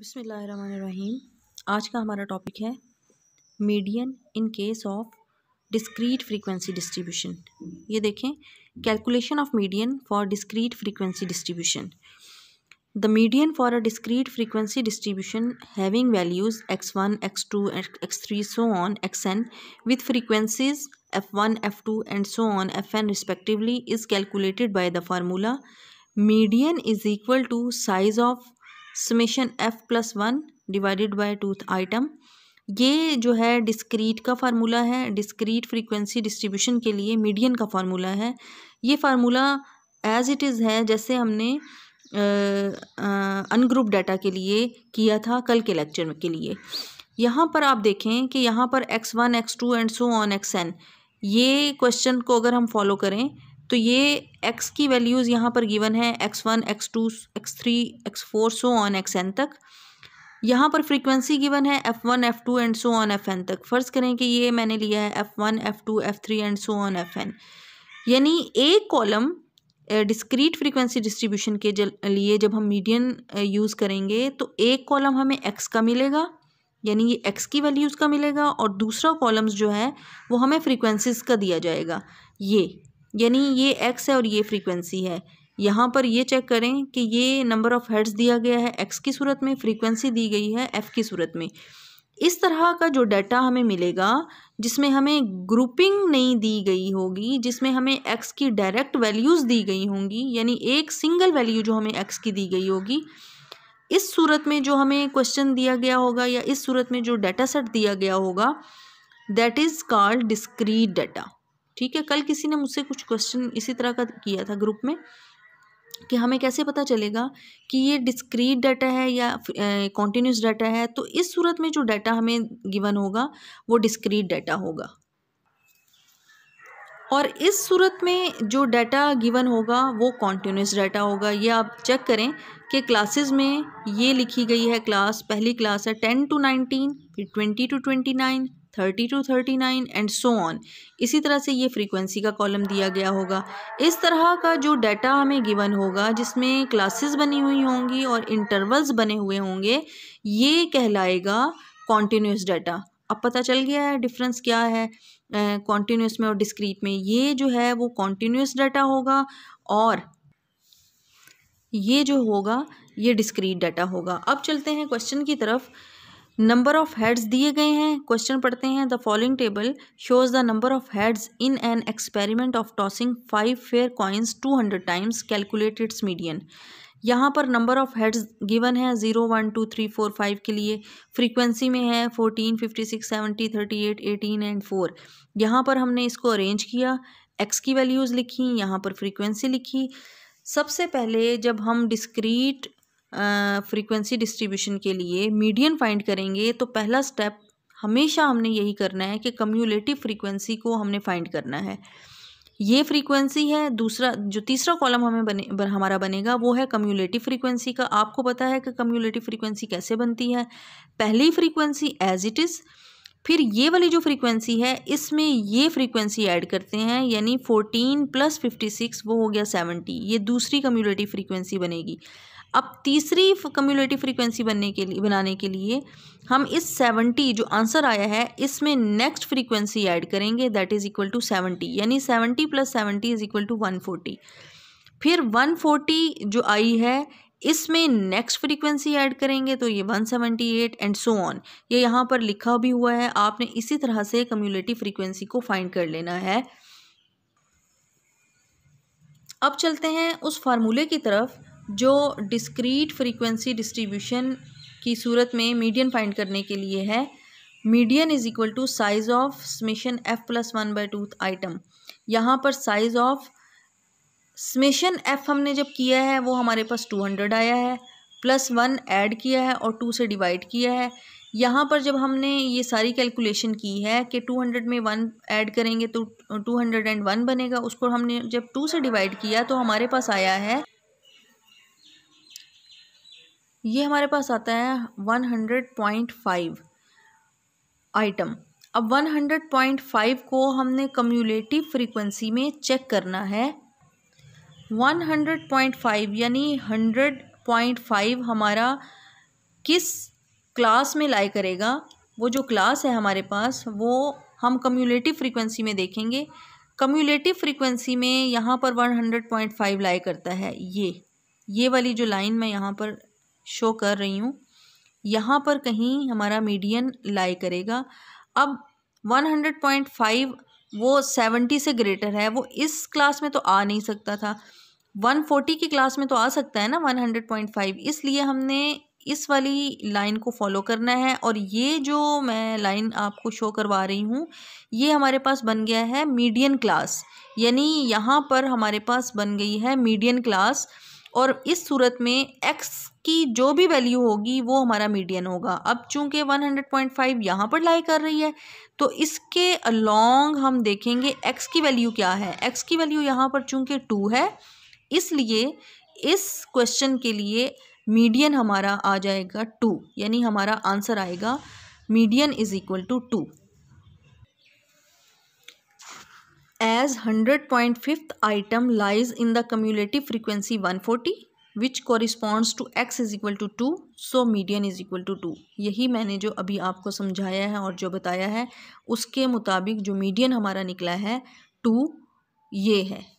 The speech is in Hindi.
बसमीम आज का हमारा टॉपिक है median in case of discrete frequency distribution ये देखें calculation of median for discrete frequency distribution the median for a discrete frequency distribution having values x one x two x three so on x n with frequencies f one f two and so on f n respectively is calculated by the formula median is equal to size of summation f plus one divided by twoth item ये जो है डिस्क्रीट का फार्मूला है डिस्क्रीट फ्रीक्वेंसी डिस्ट्रीब्यूशन के लिए मीडियन का फार्मूला है ये फार्मूला एज इट इज़ है जैसे हमने अनग्रुप डाटा के लिए किया था कल के लेक्चर के लिए यहाँ पर आप देखें कि यहाँ पर x one x two and so on x n ये क्वेश्चन को अगर हम फॉलो करें तो ये x की वैल्यूज़ यहाँ पर गिवन है x one x two x three x four so on x n तक यहाँ पर फ्रीक्वेंसी गिवन है f one f two and so on f n तक फ़र्ज़ करें कि ये मैंने लिया है f one f two f three and so on f n यानी एक कॉलम डिस्क्रीट फ्रीक्वेंसी डिस्ट्रीब्यूशन के लिए जब हम मीडियन यूज़ करेंगे तो एक कॉलम हमें एक्स का मिलेगा यानी ये एक्स की वैल्यूज़ का मिलेगा और दूसरा कॉलम्स जो है वो हमें फ्रीक्वेंसीज़ का दिया जाएगा ये यानी ये एक्स है और ये फ्रीक्वेंसी है यहाँ पर ये चेक करें कि ये नंबर ऑफ़ हेड्स दिया गया है एक्स की सूरत में फ्रीक्वेंसी दी गई है एफ़ की सूरत में इस तरह का जो डाटा हमें मिलेगा जिसमें हमें ग्रुपिंग नहीं दी गई होगी जिसमें हमें एक्स की डायरेक्ट वैल्यूज़ दी गई होंगी यानी एक सिंगल वैल्यू जो हमें एक्स की दी गई होगी इस सूरत में जो हमें क्वेश्चन दिया गया होगा या इस सूरत में जो डाटा सेट दिया गया होगा that is called discrete data ठीक है कल किसी ने मुझसे कुछ क्वेश्चन इसी तरह का किया था ग्रुप में कि हमें कैसे पता चलेगा कि ये डिस्क्रीट डाटा है या कॉन्टीन्यूस डाटा है तो इस सूरत में जो डाटा हमें गिवन होगा वो डिस्क्रीट डाटा होगा और इस सूरत में जो डाटा गिवन होगा वो कॉन्टीन्यूस डाटा होगा ये आप चेक करें कि क्लासेस में ये लिखी गई है क्लास पहली क्लास है टेन टू नाइनटीन फिर twenty to twenty nine thirty to thirty nine and so on इसी तरह से ये फ्रीक्वेंसी का कॉलम दिया गया होगा इस तरह का जो डाटा हमें गिवन होगा जिसमें क्लासेस बनी हुई होंगी और इंटरवल्स बने हुए होंगे ये कहलाएगा कॉन्टीन्यूस डाटा अब पता चल गया है डिफरेंस क्या है कॉन्टीन्यूस में और डिस्क्रीट में ये जो है वो कॉन्टीन्यूस डाटा होगा और ये जो होगा ये डिस्क्रीट डाटा होगा अब चलते हैं क्वेश्चन की तरफ नंबर ऑफ हेड्स दिए गए हैं क्वेश्चन पढ़ते हैं the following table shows the number of heads in an experiment of tossing five fair coins two hundred times calculate its median यहाँ पर नंबर ऑफ हेड्स गिवन है zero one two three four five के लिए फ्रीक्वेंसी में है fourteen fifty six seventy thirty eight eighteen and four यहाँ पर हमने इसको अरेंज किया एक्स की वैल्यूज़ लिखी यहाँ पर फ्रीक्वेंसी लिखी सबसे पहले जब हम डिस्क्रीट फ्रीक्वेंसी डिस्ट्रीब्यूशन के लिए मीडियन फाइंड करेंगे तो पहला स्टेप हमेशा हमने यही करना है कि कम्यूलेटिव फ्रीक्वेंसी को हमने फाइंड करना है ये फ्रीक्वेंसी है दूसरा जो तीसरा कॉलम हमें बने बन, हमारा बनेगा वो है कम्यूलेटिव फ्रीक्वेंसी का आपको पता है कि कम्यूलेटिव फ्रीक्वेंसी कैसे बनती है पहली फ्रीक्वेंसी एज इट इज़ फिर ये वाली जो फ्रीक्वेंसी है इसमें ये फ्रीक्वेंसी ऐड करते हैं यानी फोर्टीन प्लस फिफ्टी सिक्स वो हो गया सेवेंटी ये दूसरी कम्यूलेटिव फ्रीक्वेंसी बनेगी अब तीसरी कम्युनिटी फ्रीक्वेंसी बनने के लिए बनाने के लिए हम इस सेवेंटी जो आंसर आया है इसमें नेक्स्ट फ्रीक्वेंसी ऐड करेंगे that is equal to seventy यानी seventy plus seventy is equal to one forty फिर वन फोर्टी जो आई है इसमें नेक्स्ट फ्रीक्वेंसी ऐड करेंगे तो ये one eight and so on ये यहाँ पर लिखा भी हुआ है आपने इसी तरह से कम्युनिटी फ्रीक्वेंसी को फाइंड कर लेना है अब चलते हैं उस फार्मूले की तरफ जो डिस्क्रीट फ्रीक्वेंसी डिस्ट्रीब्यूशन की सूरत में मीडियन फाइंड करने के लिए है median is equal to size of summation f plus one by twoth item यहाँ पर साइज़ ऑफ स्मिशन एफ़ हमने जब किया है वो हमारे पास टू हंड्रेड आया है प्लस वन ऐड किया है और टू से डिवाइड किया है यहाँ पर जब हमने ये सारी कैलकुलेशन की है कि टू हंड्रेड में वन ऐड करेंगे तो टू हंड्रेड एंड वन बनेगा उसको हमने जब टू से डिवाइड किया तो हमारे पास आया है ये हमारे पास आता है one hundred point five item अब वन हंड्रेड पॉइंट फाइव को हमने कम्यूलेटिव फ्रीक्वेंसी में चेक करना है वन हंड्रेड पॉइंट फाइव यानी हंड्रेड पॉइंट फाइव हमारा किस क्लास में लाई करेगा वो जो क्लास है हमारे पास वो हम कम्यूलेटिव फ्रीक्वेंसी में देखेंगे कम्यूलेटिव फ्रीक्वेंसी में यहाँ पर one hundred point five lie करता है ये ये वाली जो लाइन मैं यहाँ पर शो कर रही हूँ यहाँ पर कहीं हमारा मीडियन लाई करेगा अब 100.5 वो 70 से ग्रेटर है वो इस क्लास में तो आ नहीं सकता था 140 की क्लास में तो आ सकता है ना 100.5 इसलिए हमने इस वाली लाइन को फॉलो करना है और ये जो मैं लाइन आपको शो करवा रही हूँ ये हमारे पास बन गया है मीडियन क्लास यानी यहाँ पर हमारे पास बन गई है मीडियन क्लास और इस सूरत में एक्स की जो भी वैल्यू होगी वो हमारा मीडियन होगा अब चूंकि 100.5 यहाँ पर लाई कर रही है तो इसके अलॉन्ग हम देखेंगे x की वैल्यू क्या है x की वैल्यू यहाँ पर चूंकि टू है इसलिए इस क्वेश्चन के लिए मीडियन हमारा आ जाएगा टू यानी हमारा आंसर आएगा median is equal to two as hundred point fifth item lies in the the frequency one forty which corresponds to x is equal to two so median is equal to two यही मैंने जो अभी आपको समझाया है और जो बताया है उसके मुताबिक जो मीडियन हमारा निकला है टू ये है